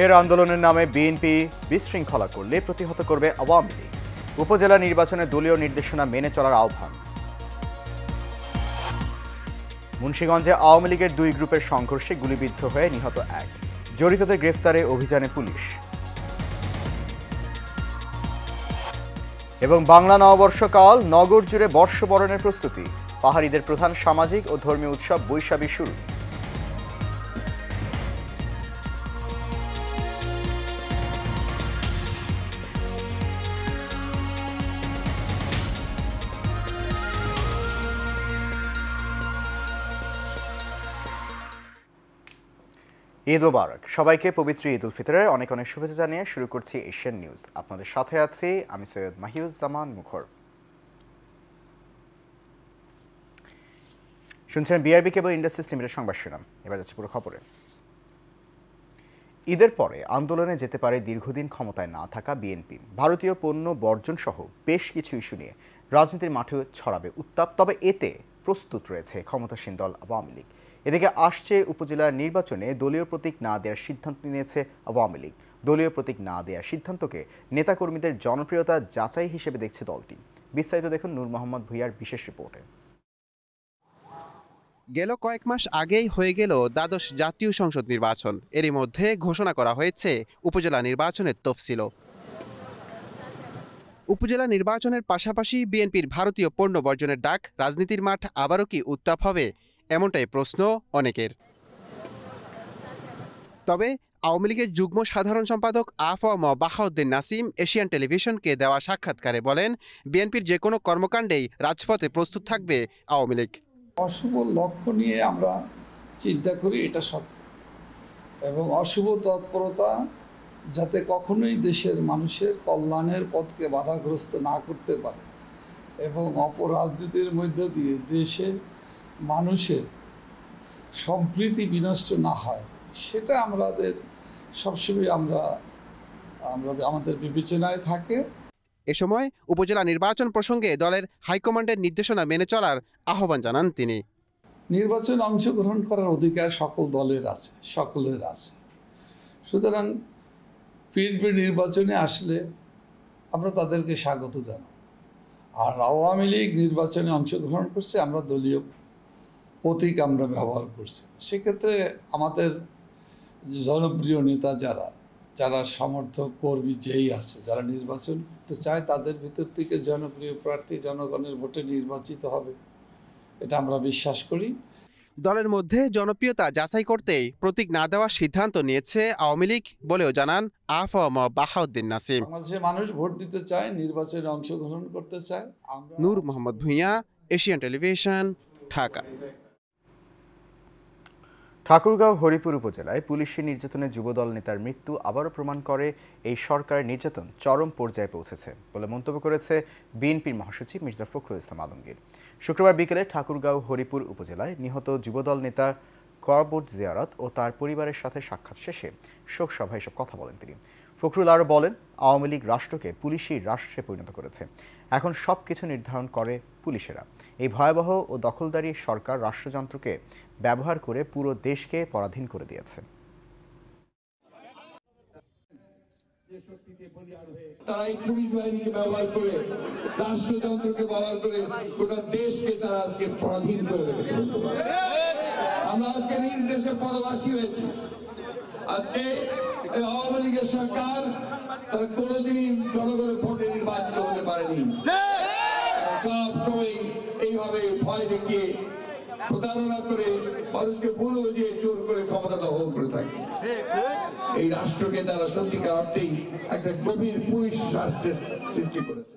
ফের আন্দোলনের নামে বিএনপি বিশৃঙ্খলা করলে প্রতিহত করবে আওয়ামী লীগ উপজেলা নির্বাচনে দলীয় নির্দেশনা মেনে চলার আহ্বান মুন্সীগঞ্জে আওয়ামী লীগের দুই গ্রুপের সংঘর্ষে গুলিবিদ্ধ হয়ে নিহত এক জড়িতদের গ্রেফতারে অভিযানে পুলিশ এবং বাংলা নববর্ষকাল নগর জুড়ে বর্ষবরণের প্রস্তুতি পাহাড়িদের প্রধান সামাজিক ও ধর্মীয় উৎসব বৈশাখী শুরু ঈদ মোবারক সবাইকে পবিত্র ঈদ উল ফিতরের অনেক অনেক শুভেচ্ছা জানিয়ে শুরু করছি এশিয়ান নিউজ আপনাদের সাথে আছি আমি সৈয়দ মাহিউজ্জামান মুখর শুনছেন বিআরবি কেবল ইন্ডাস্ট্রিজ লিমিটেড সংবাদ শুনাম এবার যাচ্ছে পুরো খবরে ঈদের পরে আন্দোলনে যেতে পারে দীর্ঘদিন ক্ষমতায় না থাকা বিএনপি ভারতীয় পণ্য বর্জন সহ বেশ কিছু ইস্যু নিয়ে রাজনীতির মাঠে ছড়াবে উত্তাপ তবে এতে প্রস্তুত রয়েছে ক্ষমতাসীন দল আওয়ামী লীগ এদিকে আসছে উপজেলা নির্বাচনে দলীয় প্রতীক না দেওয়ার সিদ্ধান্ত নিয়েছে আওয়ামী লীগ দলীয় প্রতীক না দেওয়ার সিদ্ধান্তকে নেতাকর্মীদের জনপ্রিয়তা যাচাই হিসেবে দেখছে দলটি বিস্তারিত দেখুন নূর মোহাম্মদ ভুইয়ার বিশেষ রিপোর্টে গেল কয়েক মাস আগেই হয়ে গেল দ্বাদশ জাতীয় সংসদ নির্বাচন এরই মধ্যে ঘোষণা করা হয়েছে উপজেলা নির্বাচনের তফসিল উপজেলা নির্বাচনের পাশাপাশি বিএনপির ভারতীয় পণ্য বর্জনের ডাক রাজনীতির মাঠ আবারও কি উত্তাপ হবে এমনটাই প্রশ্ন অনেকের তবে আওয়ামী লীগের যুগ্ম সাধারণ সম্পাদক আফম বাহাউদ্দিন নাসিম এশিয়ান টেলিভিশনকে দেওয়া সাক্ষাৎকারে বলেন বিএনপির যে কোনো কর্মকাণ্ডেই রাজপথে প্রস্তুত থাকবে আওয়ামী লীগ অশুভ লক্ষ্য নিয়ে আমরা চিন্তা করি এটা সত্য এবং অশুভ তৎপরতা যাতে কখনোই দেশের মানুষের কল্যাণের পথকে বাধাগ্রস্ত না করতে পারে এবং অপরাজনীতির মধ্য দিয়ে দেশে মানুষের সম্প্রীতি বিনষ্ট না হয় সেটা আমাদের সবসময় আমরা আমরা আমাদের বিবেচনায় থাকে এ সময় উপজেলা নির্বাচন প্রসঙ্গে দলের হাইকমান্ডের নির্দেশনা মেনে চলার আহ্বান জানান তিনি নির্বাচনে অংশগ্রহণ করার অধিকার সকল দলের আছে সকলের আছে সুতরাং পিএনপি নির্বাচনে আসলে আমরা তাদেরকে স্বাগত জানাব আর আওয়ামী লীগ নির্বাচনে অংশগ্রহণ করছে আমরা দলীয় প্রতীক আমরা ব্যবহার করছি সেক্ষেত্রে আমাদের জনপ্রিয় নেতা যারা যারা সমর্থক কর্মী যেই আছে যারা নির্বাচন করতে চায় তাদের ভিতর থেকে জনপ্রিয় প্রার্থী জনগণের ভোটে নির্বাচিত হবে এটা আমরা বিশ্বাস করি দলের মধ্যে জনপ্রিয়তা যাচাই করতেই প্রতীক না দেওয়ার সিদ্ধান্ত নিয়েছে আওয়ামী লীগ বলেও জানান আফম বাহাউদ্দিন নাসিম বাংলাদেশের মানুষ ভোট দিতে চায় নির্বাচনে অংশগ্রহণ করতে চায় নূর মোহাম্মদ ভূঁইয়া এশিয়ান টেলিভিশন ঢাকা ঠাকুরগাঁও হরিপুর উপজেলায় পুলিশি নির্যাতনে যুবদল নেতার মৃত্যু আবারও প্রমাণ করে এই সরকারের নির্যাতন চরম পর্যায়ে পৌঁছেছে বলে মন্তব্য করেছে বিএনপির মহাসচিব মির্জা ফখরুল ইসলাম আলমগীর শুক্রবার বিকেলে ঠাকুরগাঁও হরিপুর উপজেলায় নিহত যুবদল নেতা করবুট জিয়ারত ও তার পরিবারের সাথে সাক্ষাৎ শেষে শোক সভায় এসব কথা বলেন তিনি ফখরুল আরও বলেন আওয়ামী লীগ রাষ্ট্রকে পুলিশি রাষ্ট্রে পরিণত করেছে এখন সব কিছু নির্ধারণ করে পুলিশেরা এই ভয়াবহ ও দখলদারি সরকার রাষ্ট্রযন্ত্রকে ব্যবহার করে পুরো দেশকে পরাধীন করে দিয়েছে তারাই পুলিশ বাহিনীকে ব্যবহার করে রাষ্ট্রযন্ত্রকে ব্যবহার করে গোটা দেশকে তারা আজকে পরাধীন করে রেখেছে আমরা আজকে নিজ দেশে পরবাসী হয়েছি আজকে আওয়ামী লীগের সরকার কোনোদিন জনগণের ভোটে নির্বাচিত হতে পারেনি সব সময় এইভাবে ভয় দেখিয়ে প্রতারণা করে মানুষকে জোর করে ক্ষমতা দখল করে থাকে এই রাষ্ট্রকে তারা সত্যিকার অর্থেই একটা গভীর পুলিশ রাষ্ট্রের সৃষ্টি করেছে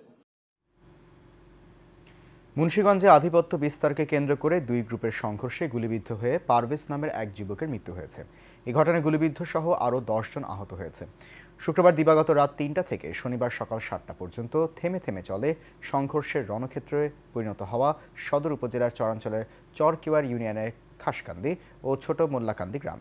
মুন্সীগঞ্জে আধিপত্য বিস্তারকে কেন্দ্র করে দুই গ্রুপের সংঘর্ষে গুলিবিদ্ধ হয়ে পারভেজ নামের এক যুবকের মৃত্যু হয়েছে এই ঘটনায় গুলিবিদ্ধ সহ আরও দশজন আহত হয়েছে শুক্রবার দিবাগত রাত তিনটা থেকে শনিবার সকাল সাতটা পর্যন্ত থেমে থেমে চলে সংঘর্ষের রণক্ষেত্রে পরিণত হওয়া সদর উপজেলার চরাঞ্চলের চরকিওয়ার ইউনিয়নের খাসকান্দি ও ছোট মোল্লাকান্দি গ্রাম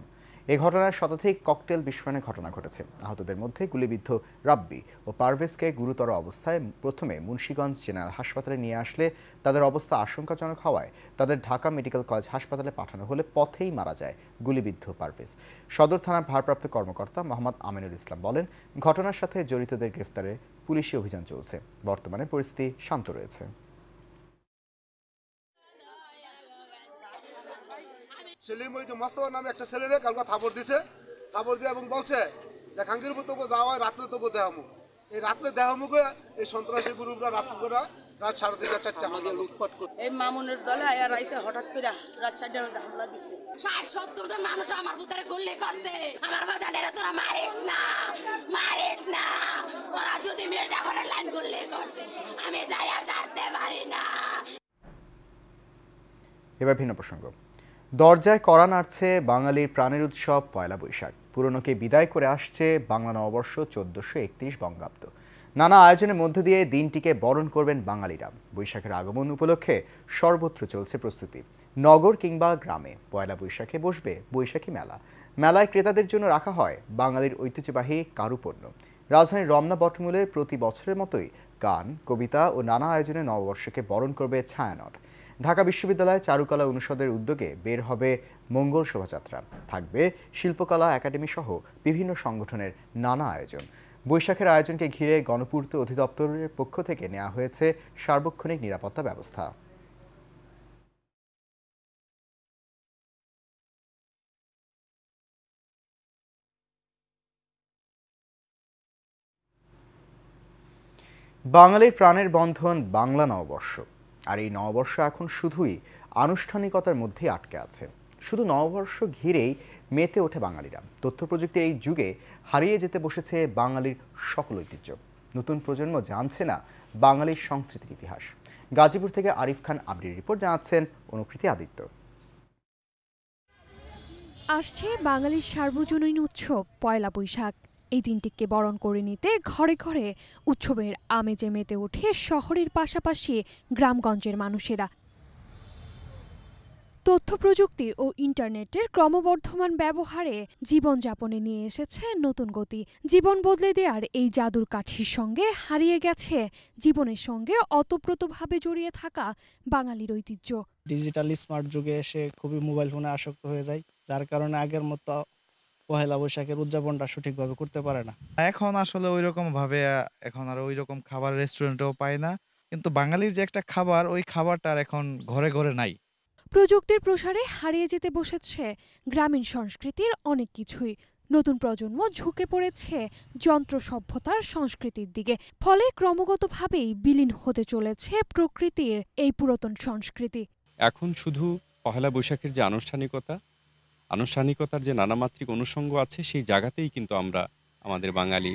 এ ঘটনায় শতাধিক ককটেল বিস্ফোরণের ঘটনা ঘটেছে আহতদের মধ্যে গুলিবিদ্ধ রাব্বি ও পারভেজকে গুরুতর অবস্থায় প্রথমে মুন্সীগঞ্জ জেনারেল হাসপাতালে নিয়ে আসলে তাদের অবস্থা আশঙ্কাজনক হওয়ায় তাদের ঢাকা মেডিকেল কলেজ হাসপাতালে পাঠানো হলে পথেই মারা যায় গুলিবিদ্ধ পারভেজ সদর থানার ভারপ্রাপ্ত কর্মকর্তা মোহাম্মদ আমিনুল ইসলাম বলেন ঘটনার সাথে জড়িতদের গ্রেফতারে পুলিশি অভিযান চলছে বর্তমানে পরিস্থিতি শান্ত রয়েছে সেলিম ওই যে নামে একটা ছেলেরে কালকে থাপড় দিছে থাপড় দিয়ে এবং বলছে যে খাঙ্গিরপুর তোকে যাওয়া রাত্রে তবু দেহামুখ এই রাত্রে দেহামুখে এই সন্ত্রাসী গ্রুপরা রাত্র করে রাত সাড়ে তিনটা চারটে হামলা লুটপাট করে এই মামুনের দলে আয়া রাইতে হঠাৎ করে রাত চারটে হামলা দিছে ষাট সত্তর জন মানুষ আমার ভিতরে গুল্লি করছে আমার বাজার এরা তোরা মারিস না মারিস না ওরা যদি মির্জাপুরের লাইন গুল্লি করছে আমি যাইয়া সারতে পারি না এবার ভিন্ন প্রসঙ্গ দরজায় করা নাড়ছে বাঙালির প্রাণের উৎসব পয়লা বৈশাখ পুরনোকে বিদায় করে আসছে বাংলা নববর্ষ চোদ্দোশো একত্রিশ বঙ্গাব্দ নানা আয়োজনের মধ্য দিয়ে দিনটিকে বরণ করবেন বাঙালিরা বৈশাখের আগমন উপলক্ষে সর্বত্র চলছে প্রস্তুতি নগর কিংবা গ্রামে পয়লা বৈশাখে বসবে বৈশাখী মেলা মেলায় ক্রেতাদের জন্য রাখা হয় বাঙালির ঐতিহ্যবাহী কারুপণ্য রাজধানীর রমনা বটমূলে প্রতি বছরের মতোই গান কবিতা ও নানা আয়োজনে নববর্ষকে বরণ করবে ছায়ানট ঢাকা বিশ্ববিদ্যালয়ে চারুকলা অনুষদের উদ্যোগে বের হবে মঙ্গল শোভাযাত্রা থাকবে শিল্পকলা একাডেমি সহ বিভিন্ন সংগঠনের নানা আয়োজন বৈশাখের আয়োজনকে ঘিরে গণপূর্ত অধিদপ্তরের পক্ষ থেকে নেওয়া হয়েছে সার্বক্ষণিক নিরাপত্তা ব্যবস্থা বাঙালির প্রাণের বন্ধন বাংলা নববর্ষ আর এই নববর্ষ এখন শুধুই আনুষ্ঠানিকতার মধ্যে আটকে আছে শুধু নববর্ষ ঘিরেই মেতে ওঠে বাঙালিরা তথ্য প্রযুক্তির এই যুগে হারিয়ে যেতে বসেছে বাঙালির সকল ঐতিহ্য নতুন প্রজন্ম জানছে না বাঙালির সংস্কৃতির ইতিহাস গাজীপুর থেকে আরিফ খান আবরির রিপোর্ট জানাচ্ছেন অনুকৃতি আদিত্য আসছে বাঙালির সার্বজনীন উৎসব পয়লা বৈশাখ এই দিনটিকে বরণ করে নিতে ঘরে ঘরে উৎসবের আমেজে মেতে ওঠে শহরের পাশাপাশি গ্রামগঞ্জের মানুষেরা তথ্য প্রযুক্তি ও ইন্টারনেটের ক্রমবর্ধমান ব্যবহারে জীবনযাপনে নিয়ে এসেছে নতুন গতি জীবন বদলে দেওয়ার এই জাদুর কাঠির সঙ্গে হারিয়ে গেছে জীবনের সঙ্গে অতপ্রতভাবে জড়িয়ে থাকা বাঙালির ঐতিহ্য ডিজিটাল স্মার্ট যুগে এসে খুবই মোবাইল ফোনে আসক্ত হয়ে যায় যার কারণে আগের মতো পহেলা বৈশাখের উদযাপনটা সঠিকভাবে করতে পারে না এখন আসলে ওই রকম ভাবে এখন আর ওই রকম খাবার রেস্টুরেন্টেও পায় না কিন্তু বাঙালির যে একটা খাবার ওই খাবারটা আর এখন ঘরে ঘরে নাই প্রযুক্তির প্রসারে হারিয়ে যেতে বসেছে গ্রামীণ সংস্কৃতির অনেক কিছুই নতুন প্রজন্ম ঝুঁকে পড়েছে যন্ত্র সভ্যতার সংস্কৃতির দিকে ফলে ক্রমাগতভাবেই বিলীন হতে চলেছে প্রকৃতির এই পুরাতন সংস্কৃতি এখন শুধু পহেলা বৈশাখের যে আনুষ্ঠানিকতা আনুষ্ঠানিকতার যে নানামাত্রিক অনুষঙ্গ আছে সেই জায়গাতেই কিন্তু আমরা আমাদের বাঙালি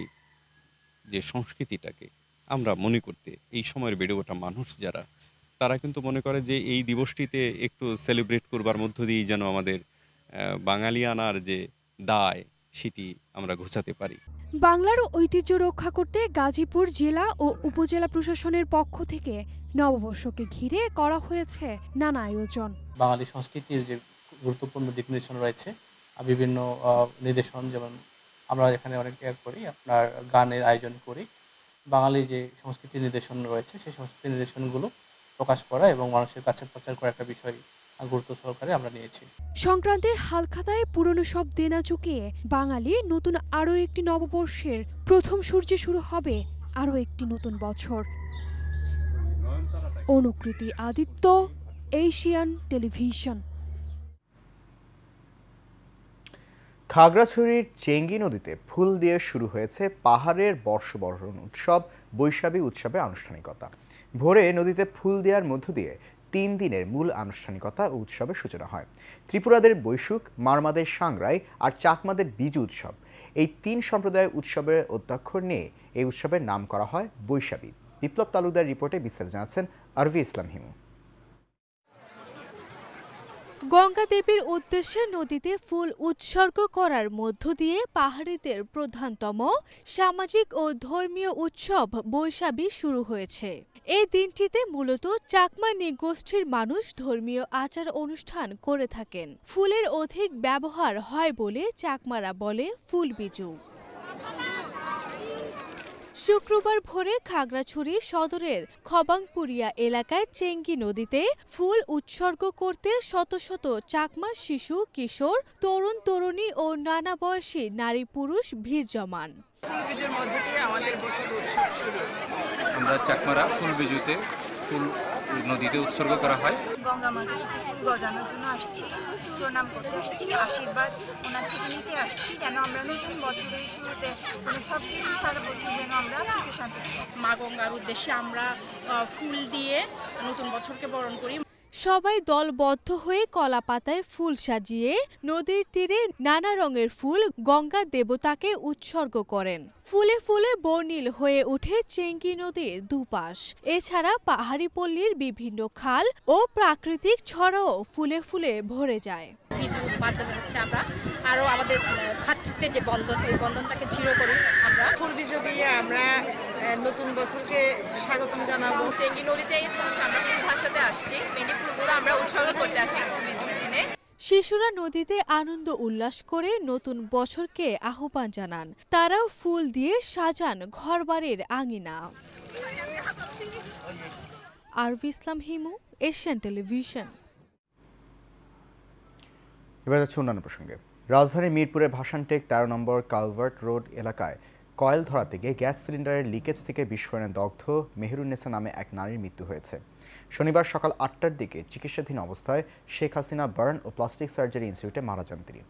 যে সংস্কৃতিটাকে আমরা মনে করতে এই সময়ের বেড়ে ওঠা মানুষ যারা তারা কিন্তু মনে করে যে এই দিবসটিতে একটু সেলিব্রেট করবার মধ্য দিয়েই যেন আমাদের বাঙালিয়ানার যে দায় সেটি আমরা ঘোচাতে পারি বাংলার ঐতিহ্য রক্ষা করতে গাজীপুর জেলা ও উপজেলা প্রশাসনের পক্ষ থেকে নববর্ষকে ঘিরে করা হয়েছে নানা আয়োজন বাঙালি সংস্কৃতির যে গুরুত্বপূর্ণ দিক নির্দেশনা রয়েছে বিভিন্ন নির্দেশন যেমন আমরা এখানে অনেক করি আপনার গানের আয়োজন করি বাঙালি যে সংস্কৃতি নির্দেশন রয়েছে সেই সংস্কৃতি নির্দেশনগুলো প্রকাশ করা এবং মানুষের কাছে প্রচার করা একটা বিষয় গুরুত্ব সহকারে আমরা নিয়েছি সংক্রান্তের হালখাতায় পুরনো সব দেনা চুকিয়ে বাঙালি নতুন আরও একটি নববর্ষের প্রথম সূর্যে শুরু হবে আরও একটি নতুন বছর অনুকৃতি আদিত্য এশিয়ান টেলিভিশন খাগড়াছড়ির চেঙ্গি নদীতে ফুল দিয়ে শুরু হয়েছে পাহাড়ের বর্ষবরণ উৎসব বৈশাখী উৎসবের আনুষ্ঠানিকতা ভোরে নদীতে ফুল দেওয়ার মধ্য দিয়ে তিন দিনের মূল আনুষ্ঠানিকতা ও উৎসবের সূচনা হয় ত্রিপুরাদের বৈশুক মারমাদের সাংরাই আর চাকমাদের বিজু উৎসব এই তিন সম্প্রদায়ের উৎসবের অধ্যক্ষর নিয়ে এই উৎসবের নাম করা হয় বৈশাখী বিপ্লব তালুদার রিপোর্টে বিস্তারিত জানাচ্ছেন আরভি ইসলাম হিমু গঙ্গা দেবীর উদ্দেশ্যে নদীতে ফুল উৎসর্গ করার মধ্য দিয়ে পাহাড়িদের প্রধানতম সামাজিক ও ধর্মীয় উৎসব বৈশাখী শুরু হয়েছে এই দিনটিতে মূলত চাকমা নিগোষ্ঠীর মানুষ ধর্মীয় আচার অনুষ্ঠান করে থাকেন ফুলের অধিক ব্যবহার হয় বলে চাকমারা বলে ফুল বিজু শুক্রবার ভোরে খাগড়াছড়ি সদরের খবাংপুরিয়া এলাকায় চেঙ্গি নদীতে ফুল উৎসর্গ করতে শত শত চাকমা শিশু কিশোর তরুণ তরুণী ও নানা বয়সী নারী পুরুষ ভিড় জমান আমরা চাকমারা ফুল বিজুতে ফুল নদীতে উৎসর্গ করা হয় মাকে কিছু ফুল গজানোর জন্য আসছি প্রণাম করতে আসছি আশীর্বাদ ওনার থেকে নিতে আসছি যেন আমরা নতুন বছরের শুরুতে মানে সব কিছু সারা বছর যেন আমরা সুখে শান্তি মা গঙ্গার উদ্দেশ্যে আমরা ফুল দিয়ে নতুন বছরকে বরণ করি সবাই দলবদ্ধ হয়ে কলাপাতায় ফুল সাজিয়ে নদীর তীরে নানা রঙের ফুল গঙ্গা দেবতাকে উৎসর্গ করেন ফুলে ফুলে বর্ণিল হয়ে ওঠে চেঙ্গি নদীর দুপাশ এছাড়া পাহাড়ি পল্লীর বিভিন্ন খাল ও প্রাকৃতিক ছড়াও ফুলে ফুলে ভরে যায় কিছু মাধ্যমে হচ্ছে আমরা আরও আমাদের ভাতৃত্বের যে বন্ধন এই বন্ধনটাকে দৃঢ় করি আমরা ফুল দিয়ে আমরা নতুন বছরকে স্বাগতম জানাবো চেঙ্গি নদীতে আমরা ফুল ভাষাতে আসছি মেনলি ফুলগুলো আমরা উৎসর্গ করতে আসছি ফুল দিনে শিশুরা নদীতে আনন্দ উল্লাস করে নতুন বছরকে আহ্বান জানান তারাও ফুল দিয়ে সাজান ঘরবাড়ির আঙিনা আরভি ইসলাম হিমু এশিয়ান টেলিভিশন এবার যাচ্ছে অন্যান্য প্রসঙ্গে রাজধানী মিরপুরের ভাসানটেক তেরো নম্বর কালভার্ট রোড এলাকায় কয়েল ধরা থেকে গ্যাস সিলিন্ডারের লিকেজ থেকে বিস্ফোরণে দগ্ধ নেসা নামে এক নারীর মৃত্যু হয়েছে শনিবার সকাল আটটার দিকে চিকিৎসাধীন অবস্থায় শেখ হাসিনা বার্ন ও প্লাস্টিক সার্জারি ইনস্টিটিউটে মারা যান তিনি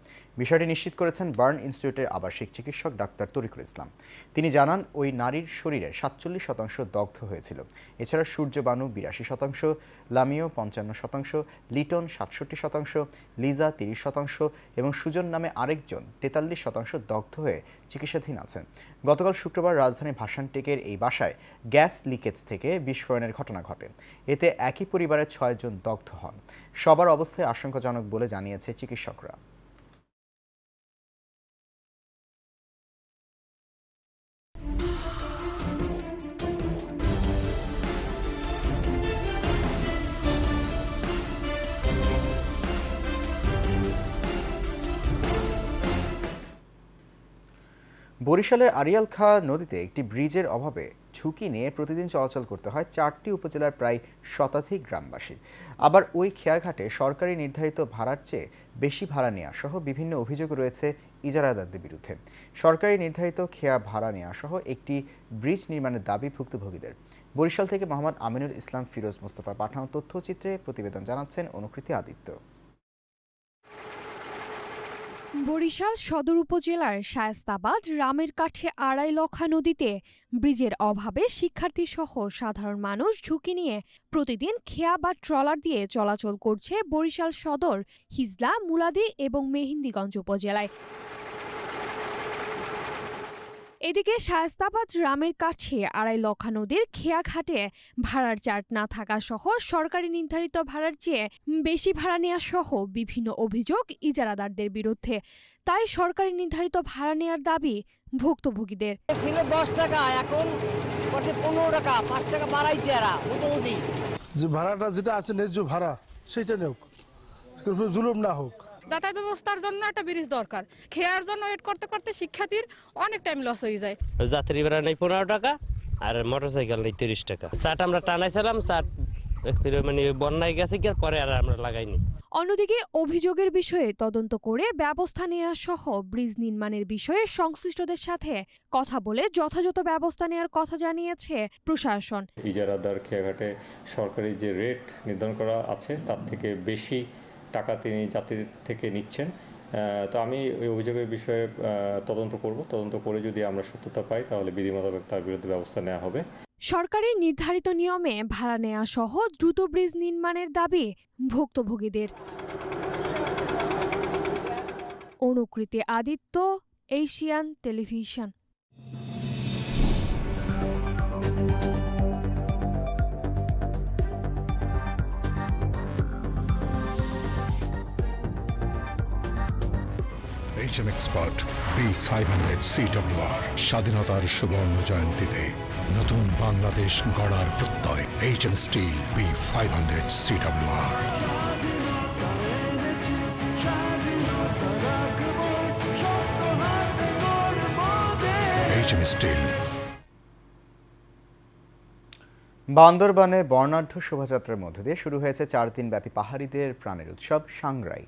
বিষয়টি নিশ্চিত করেছেন বার্ন ইনস্টিটিউটের আবাসিক চিকিৎসক ডাক্তার তরিকুল ইসলাম তিনি জানান ওই নারীর শরীরে সাতচল্লিশ শতাংশ দগ্ধ হয়েছিল এছাড়া সূর্যবানু বিরাশি শতাংশ লামিও পঞ্চান্ন শতাংশ লিটন সাতষট্টি শতাংশ লিজা তিরিশ শতাংশ এবং সুজন নামে আরেকজন তেতাল্লিশ শতাংশ দগ্ধ হয়ে চিকিৎসাধীন আছেন গতকাল শুক্রবার রাজধানী ভাসানটেকের এই বাসায় গ্যাস লিকেজ থেকে বিস্ফোরণের ঘটনা ঘটে এতে একই পরিবারের ছয়জন দগ্ধ হন সবার অবস্থায় আশঙ্কাজনক বলে জানিয়েছে চিকিৎসকরা বরিশালের আরিয়াল খা নদীতে একটি ব্রিজের অভাবে ঝুঁকি নিয়ে প্রতিদিন চলাচল করতে হয় চারটি উপজেলার প্রায় শতাধিক গ্রামবাসীর আবার ওই খেয়াঘাটে সরকারি নির্ধারিত ভাড়ার চেয়ে বেশি ভাড়া নেওয়া সহ বিভিন্ন অভিযোগ রয়েছে ইজারাদারদের বিরুদ্ধে সরকারি নির্ধারিত খেয়া ভাড়া নেওয়া সহ একটি ব্রিজ নির্মাণের দাবি ভুক্তভোগীদের বরিশাল থেকে মোহাম্মদ আমিনুল ইসলাম ফিরোজ মোস্তফা পাঠানো তথ্যচিত্রে প্রতিবেদন জানাচ্ছেন অনুকৃতি আদিত্য বরিশাল সদর উপজেলার শায়স্তাবাদ রামের কাঠে আড়াই লক্ষা নদীতে ব্রিজের অভাবে শিক্ষার্থী সহ সাধারণ মানুষ ঝুঁকি নিয়ে প্রতিদিন খেয়া বা ট্রলার দিয়ে চলাচল করছে বরিশাল সদর হিজলা মুলাদি এবং মেহেন্দিগঞ্জ উপজেলায় এদিকে শায়স্তাবাদ রামের কাছে আড়াই লক্ষা নদীর খেয়াঘাটে ভাড়ার চার্ট না থাকা সহ সরকারি নির্ধারিত ভাড়ার চেয়ে বেশি ভাড়া নেওয়া সহ বিভিন্ন অভিযোগ ইজারাদারদের বিরুদ্ধে তাই সরকারি নির্ধারিত ভাড়া নেওয়ার দাবি ভুক্তভোগীদের ছিল দশ টাকা এখন পনেরো টাকা পাঁচ টাকা বাড়াইছে যে ভাড়াটা যেটা আছে ন্যায্য ভাড়া সেটা নেওক জুলুম না হোক যাতায়াত ব্যবস্থার জন্য একটা ব্রিজ দরকার খেয়ার জন্য ওয়েট করতে করতে শিক্ষার্থীর অনেক টাইম লস হয়ে যায় যাত্রী ভাড়া নেই পনেরো টাকা আর মোটর সাইকেল নেই তিরিশ টাকা চাট আমরা টানাইছিলাম চাট মানে বন্যায় গেছে কি পরে আর আমরা লাগাইনি অন্যদিকে অভিযোগের বিষয়ে তদন্ত করে ব্যবস্থা নেওয়া সহ ব্রিজ নির্মাণের বিষয়ে সংশ্লিষ্টদের সাথে কথা বলে যথাযথ ব্যবস্থা নেওয়ার কথা জানিয়েছে প্রশাসন ইজারাদার খেয়াঘাটে সরকারি যে রেট নির্ধারণ করা আছে তার থেকে বেশি টাকা তিনি যাত্রীদের থেকে নিচ্ছেন তো আমি ওই অভিযোগের বিষয়ে তদন্ত করব তদন্ত করে যদি আমরা সত্যতা পাই তাহলে বিধি মোতাবেক তার বিরুদ্ধে ব্যবস্থা নেওয়া হবে সরকারের নির্ধারিত নিয়মে ভাড়া নেওয়া সহ দ্রুত ব্রিজ নির্মাণের দাবি ভুক্তভোগীদের Anukriti Aditya Asian television protection expert B five hundred CWR স্বাধীনতার সুবর্ণ জয়ন্তীতে নতুন বাংলাদেশ গড়ার প্রত্যয় H M steel B five hundred C H M steel বান্দরবানে বর্ণাঢ্য শোভাযাত্রার মধ্য দিয়ে শুরু হয়েছে চার দিনব্যাপী পাহাড়িদের প্রাণের উৎসব সাংরাই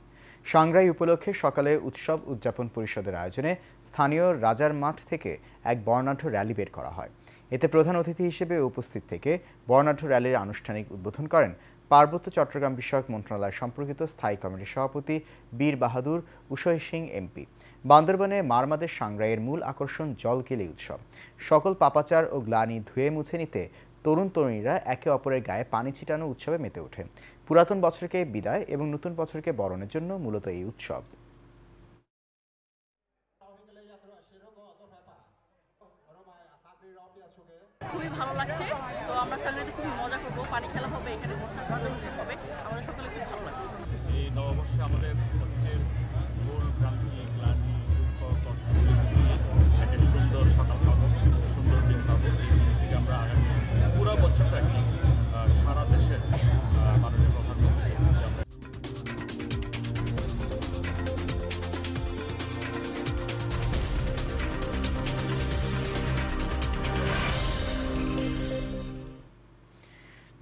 সাংরাই উপলক্ষে সকালে উৎসব উদযাপন পরিষদের আয়োজনে স্থানীয় রাজার মাঠ থেকে এক বর্ণাঢ্য র্যালি বের করা হয় এতে প্রধান অতিথি হিসেবে উপস্থিত থেকে বর্ণাঢ্য র্যালির আনুষ্ঠানিক উদ্বোধন করেন পার্বত্য চট্টগ্রাম বিষয়ক মন্ত্রণালয় সম্পর্কিত স্থায়ী কমিটির সভাপতি বীর বাহাদুর উষয় সিং এমপি বান্দরবনে মারমাদের সাংরাইয়ের মূল আকর্ষণ জলকেলি উৎসব সকল পাপাচার ও গ্লানি ধুয়ে মুছে নিতে তরুণ তরুণীরা একে অপরের গায়ে পানি ছিটানো উৎসবে মেতে ওঠে পুরাতন বছরকে বিদায় এবং নতুন বছরকে বরণের জন্য মূলত এই উৎসব খুবই ভালো লাগছে তো আমরা খুবই মজা করবো পানি খেলা হবে এখানে হবে আমাদের সকলে খুব ভালো লাগছে এই নববর্ষে আমাদের একটা সুন্দর সকাল পাবো সুন্দর দিন পাবো এই আমরা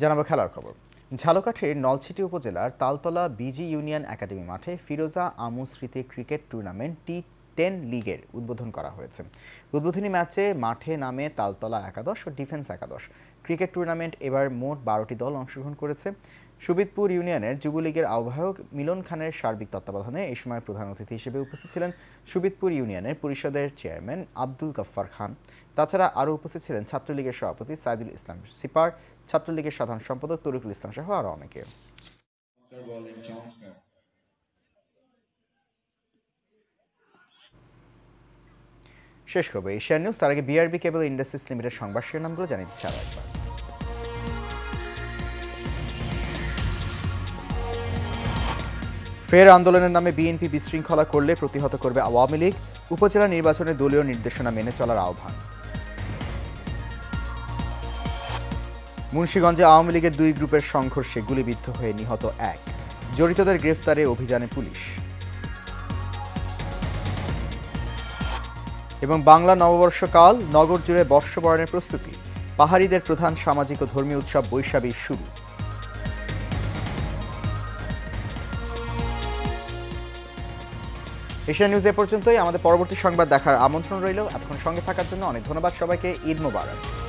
জানাবো খেলার খবর ঝালকাঠির নলছিটি উপজেলার তালতলা বিজি ইউনিয়ন একাডেমি মাঠে ফিরোজা আমু স্মৃতি ক্রিকেট টুর্নামেন্ট টি টেন লিগের উদ্বোধন করা হয়েছে উদ্বোধনী ম্যাচে মাঠে নামে তালতলা একাদশ ও ডিফেন্স একাদশ ক্রিকেট টুর্নামেন্ট এবার মোট বারোটি দল অংশগ্রহণ করেছে সুবিদপুর ইউনিয়নের যুবলীগের আহ্বায়ক মিলন খানের সার্বিক তত্ত্বাবধানে এই সময় প্রধান অতিথি হিসেবে উপস্থিত ছিলেন সুবিদপুর ইউনিয়নের পরিষদের চেয়ারম্যান আব্দুল গফফার খান তাছাড়া আরও উপস্থিত ছিলেন ছাত্রলীগের সভাপতি সাইদুল ইসলাম সিপার ছাত্রলীগের সাধারণ সম্পাদক তরিকুল ইসলাম সহ আরও অনেকে শেষ খবর এশিয়ান নিউজ তার আগে বিআরবি কেবল ইন্ডাস্ট্রিজ লিমিটেড সংবাদ শিরোনামগুলো জানিয়ে দিচ্ছে আরও একবার ফের আন্দোলনের নামে বিএনপি বিশৃঙ্খলা করলে প্রতিহত করবে আওয়ামী লীগ উপজেলা নির্বাচনে দলীয় নির্দেশনা মেনে চলার আহ্বান মুন্সীগঞ্জে আওয়ামী লীগের দুই গ্রুপের সংঘর্ষে গুলিবিদ্ধ হয়ে নিহত এক জড়িতদের গ্রেফতারে অভিযানে পুলিশ এবং বাংলা নববর্ষকাল নগর জুড়ে বর্ষবরণের প্রস্তুতি পাহাড়িদের প্রধান সামাজিক ও ধর্মীয় উৎসব বৈশাখী শুরু এশিয়া নিউজ এ পর্যন্তই আমাদের পরবর্তী সংবাদ দেখার আমন্ত্রণ রইল এতক্ষণ সঙ্গে থাকার জন্য অনেক ধন্যবাদ সবাইকে ঈদ মোবারক